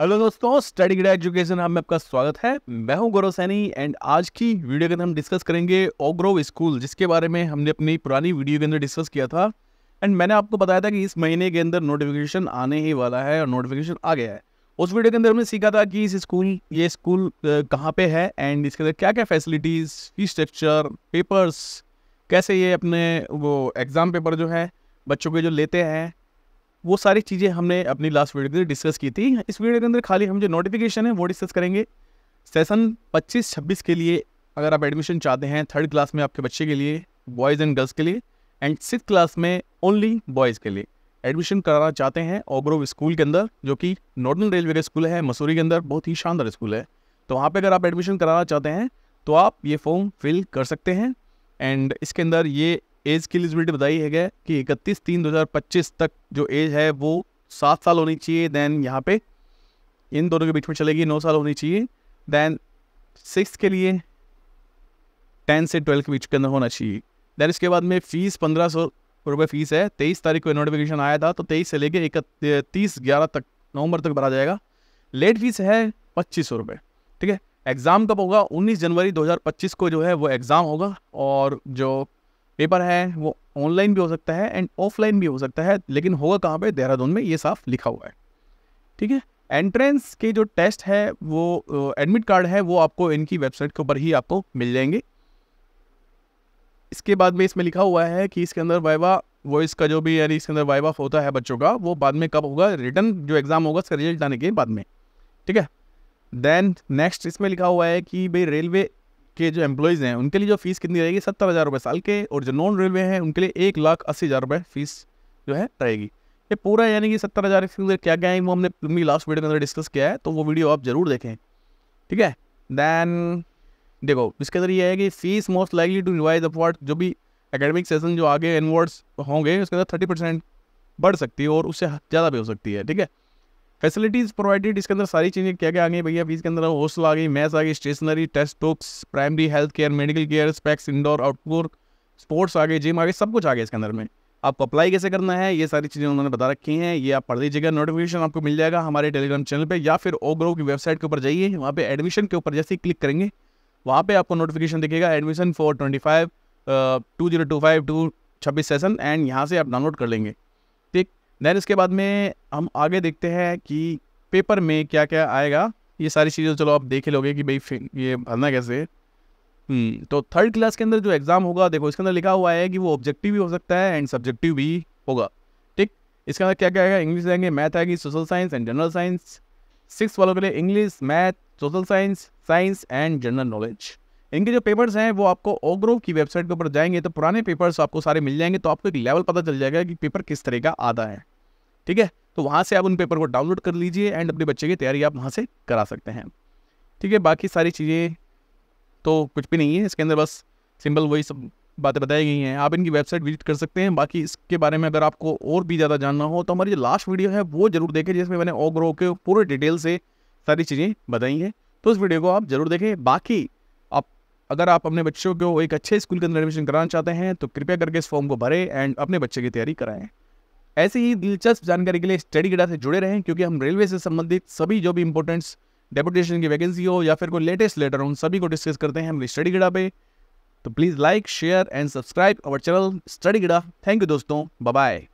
hello दोस्तों study grade education आप में आपका स्वागत है मैं हूं गौरव सैनी एंड आज की वीडियो के अंदर हम डिस्कस करेंगे ओग्रोव स्कूल जिसके बारे में हमने अपनी पुरानी वीडियो के अंदर डिस्कस किया था एंड मैंने आपको बताया था कि इस महीने के अंदर नोटिफिकेशन आने ही वाला है और नोटिफिकेशन आ गया है उस वीडियो के अंदर हमने सीखा था कि इस स्कूल ये स्कूल कहाँ पर है एंड इसके अंदर क्या क्या फैसिलिटीज़ फी स्ट्रक्चर पेपर्स कैसे ये अपने वो एग्ज़ाम पेपर जो है बच्चों के जो लेते हैं वो सारी चीज़ें हमने अपनी लास्ट वीडियो के अंदर डिस्कस की थी इस वीडियो के अंदर खाली हम जो नोटिफिकेशन है वो डिस्कस करेंगे सेशन पच्चीस छब्बीस के लिए अगर आप एडमिशन चाहते हैं थर्ड क्लास में आपके बच्चे के लिए बॉयज़ एंड गर्ल्स के लिए एंड सिक्स क्लास में ओनली बॉयज़ के लिए एडमिशन कराना चाहते हैं ओबरोव स्कूल के अंदर जो कि नॉर्दर्न रेलवे का स्कूल है मसूरी के अंदर बहुत ही शानदार स्कूल है तो वहाँ पर अगर आप एडमिशन कराना चाहते हैं तो आप ये फॉर्म फिल कर सकते हैं एंड इसके अंदर ये एज की एलिजिबिलिटी बताई है कि इकतीस तीन पच्चीस तक जो एज है वो सात साल होनी चाहिए दैन यहाँ पे इन दोनों के बीच में चलेगी नौ साल होनी चाहिए दैन सिक्स के लिए टेन से ट्वेल्थ के बीच के अंदर होना चाहिए दैन इसके बाद में फ़ीस पंद्रह सौ रुपये फ़ीस है तेईस तारीख को नोटिफिकेशन आया था तो तेईस से लेकर इकतीस ग्यारह तक नवंबर तक भरा जाएगा लेट फीस है पच्चीस सौ रुपये ठीक है एग्ज़ाम कब होगा उन्नीस जनवरी पच्चीस को जो है वो एग्ज़ाम होगा और जो पेपर है वो ऑनलाइन भी हो सकता है एंड ऑफलाइन भी हो सकता है लेकिन होगा कहाँ पे देहरादून में ये साफ लिखा हुआ है ठीक है एंट्रेंस के जो टेस्ट है वो एडमिट कार्ड है वो आपको इनकी वेबसाइट के ऊपर ही आपको मिल जाएंगे इसके बाद में इसमें लिखा हुआ है कि इसके अंदर वाइवा वो इसका जो भी यानी इसके अंदर वाइवा होता है बच्चों का वो बाद में कब होगा रिटर्न जो एग्ज़ाम होगा उसका रिजल्ट आने के बाद में ठीक है देन नेक्स्ट इसमें लिखा हुआ है कि भाई रेलवे के जो एम्प्लॉयज़ हैं उनके लिए जो फीस कितनी रहेगी सत्तर हज़ार रुपये साल के और जो नॉन रेलवे हैं उनके लिए एक लाख अस्सी हज़ार रुपये फीस जो है रहेगी ये पूरा यानी कि सत्तर हज़ार इसके अंदर क्या क्या है वो हमने लंबी लास्ट वीडियो के अंदर डिस्कस किया है तो वो वीडियो आप ज़रूर देखें ठीक है दैन देखो इसके अंदर ये है कि fees most likely to revise upward जो भी एकेडमिक सेशन जो आगे एनवर्ड्स होंगे उसके अंदर थर्टी परसेंट बढ़ सकती है और उससे ज़्यादा भी हो सकती है ठीक है फैसिलिटीज़ प्रोवाइडेड इसके अंदर सारी चीज़ें क्या क्या आ गई भैया इसके अंदर हॉस्टल आ गई मैथ्स आ गई stationery test books primary health care medical care specs indoor outdoor sports आ गए जिम आ गए सब कुछ आ गया इसके अंदर में आपको अप्लाई कैसे करना है ये सारी चीज़ें उन्होंने बता रखी हैं ये आप पढ़ लीजिएगा नोटिफिकेशन आपको मिल जाएगा हमारे टेलीग्राम चैनल पे या फिर ओग्रो की वेबसाइट के ऊपर जाइए वहाँ पे एडमिशन के ऊपर जैसे ही क्लिक करेंगे वहाँ पे आपको नोटिफिकेशन दिखेगा admission for twenty five two zero two five two छब्बीस सेशन एंड यहाँ से आप डाउनलोड कर लेंगे देन इसके बाद में हम आगे देखते हैं कि पेपर में क्या क्या आएगा ये सारी चीज़ें चलो आप देखे लोगे कि भाई ये भरना कैसे हम्म, तो थर्ड क्लास के अंदर जो एग्ज़ाम होगा देखो इसके अंदर लिखा हुआ है कि वो ऑब्जेक्टिव भी हो सकता है एंड सब्जेक्टिव भी होगा ठीक इसके अंदर क्या क्या आएगा इंग्लिश आएंगे मैथ आएगी social science and general science six वालों के लिए English math social science science and general knowledge इनके जो पेपर्स हैं वो आपको ओग्रो की वेबसाइट के ऊपर जाएंगे तो पुराने पेपर्स आपको सारे मिल जाएंगे तो आपको एक लेवल पता चल जाएगा कि पेपर किस तरह का आता है ठीक है तो वहाँ से आप उन पेपर को डाउनलोड कर लीजिए एंड अपने बच्चे की तैयारी आप वहाँ से करा सकते हैं ठीक है बाकी सारी चीज़ें तो कुछ भी नहीं है इसके अंदर बस सिंपल वही सब बातें बताई गई हैं आप इनकी वेबसाइट विजिट कर सकते हैं बाकी इसके बारे में अगर आपको और भी ज़्यादा जानना हो तो हमारी जो लास्ट वीडियो है वो जरूर देखें जिसमें मैंने ओ ग्रो के पूरे डिटेल से सारी चीज़ें बताई हैं तो उस वीडियो को आप जरूर देखें बाकी आप अगर आप अपने बच्चों को एक अच्छे स्कूल के अंदर एडमिशन कराना चाहते हैं तो कृपया करके इस फॉर्म को भरें एंड अपने बच्चे की तैयारी कराएँ ऐसे ही दिलचस्प जानकारी के लिए स्टडी गडा से जुड़े रहें क्योंकि हम रेलवे से संबंधित सभी जो भी इंपॉर्टेंट्स डेपुटेशन की वैकेंसी हो या फिर कोई लेटेस्ट लेटर हो उन सभी को डिस्कस करते हैं हम स्टडी गडा पे तो please like share and subscribe our channel study गडा थैंक यू दोस्तों बाय